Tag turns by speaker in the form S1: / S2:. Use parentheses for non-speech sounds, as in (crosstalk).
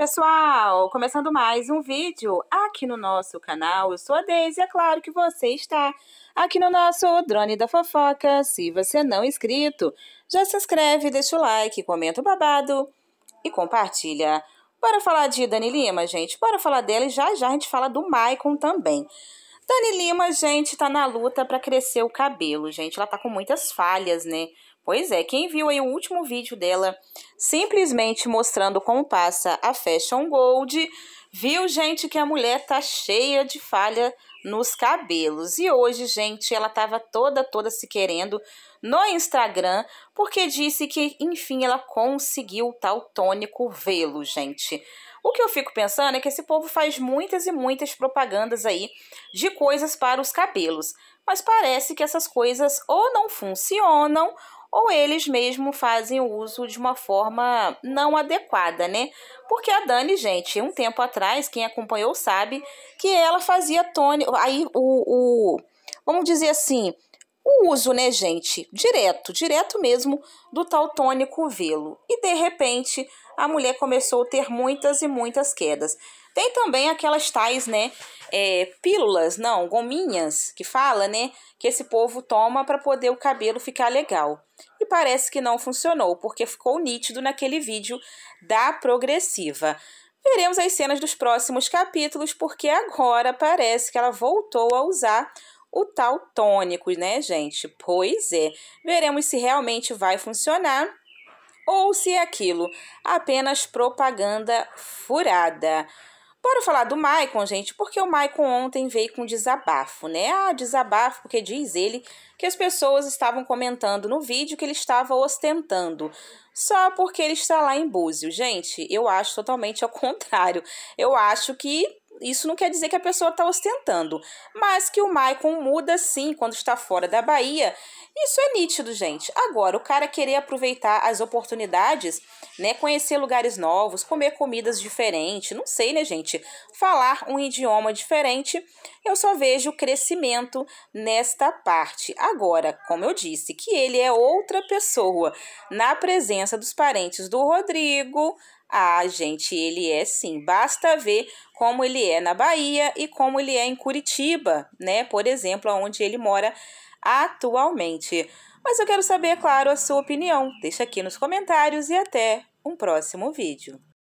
S1: Pessoal, começando mais um vídeo aqui no nosso canal. Eu sou a Deise, é claro que você está aqui no nosso Drone da Fofoca. Se você não é inscrito, já se inscreve, deixa o like, comenta o babado e compartilha. Bora falar de Dani Lima, gente? Bora falar dela e já já a gente fala do Maicon também. Dani Lima, gente, tá na luta para crescer o cabelo, gente. Ela tá com muitas falhas, né? Pois é, quem viu aí o último vídeo dela, simplesmente mostrando como passa a Fashion Gold, viu, gente, que a mulher tá cheia de falha nos cabelos. E hoje, gente, ela tava toda, toda se querendo no Instagram, porque disse que, enfim, ela conseguiu o tal tônico velo, gente. O que eu fico pensando é que esse povo faz muitas e muitas propagandas aí de coisas para os cabelos, mas parece que essas coisas ou não funcionam ou eles mesmo fazem o uso de uma forma não adequada, né? Porque a Dani, gente, um tempo atrás, quem acompanhou sabe que ela fazia tônico. Aí o, o. Vamos dizer assim, o uso, né, gente? Direto, direto mesmo do tal tônico velo. E de repente a mulher começou a ter muitas e muitas quedas. Tem também aquelas tais, né? é, pílulas, não, gominhas que fala, né? Que esse povo toma para poder o cabelo ficar legal. E parece que não funcionou, porque ficou nítido naquele vídeo da progressiva. Veremos as cenas dos próximos capítulos, porque agora parece que ela voltou a usar o tal tônico, né, gente? Pois é. Veremos se realmente vai funcionar ou se é aquilo apenas propaganda furada. Bora falar do Maicon, gente, porque o Maicon ontem veio com desabafo, né? Ah, desabafo, porque diz ele que as pessoas estavam comentando no vídeo que ele estava ostentando só porque ele está lá em búzio, Gente, eu acho totalmente ao (laughs) contrário. Eu acho que isso não quer dizer que a pessoa está ostentando, mas que o Maicon muda sim quando está fora da Bahia. Isso é nítido, gente. Agora, o cara querer aproveitar as oportunidades, né? Conhecer lugares novos, comer comidas diferentes, não sei, né, gente? Falar um idioma diferente, eu só vejo crescimento nesta parte. Agora, como eu disse, que ele é outra pessoa na presença dos parentes do Rodrigo, ah, gente, ele é sim. Basta ver como ele é na Bahia e como ele é em Curitiba, né? Por exemplo, onde ele mora atualmente. Mas eu quero saber, é claro, a sua opinião. Deixa aqui nos comentários e até um próximo vídeo.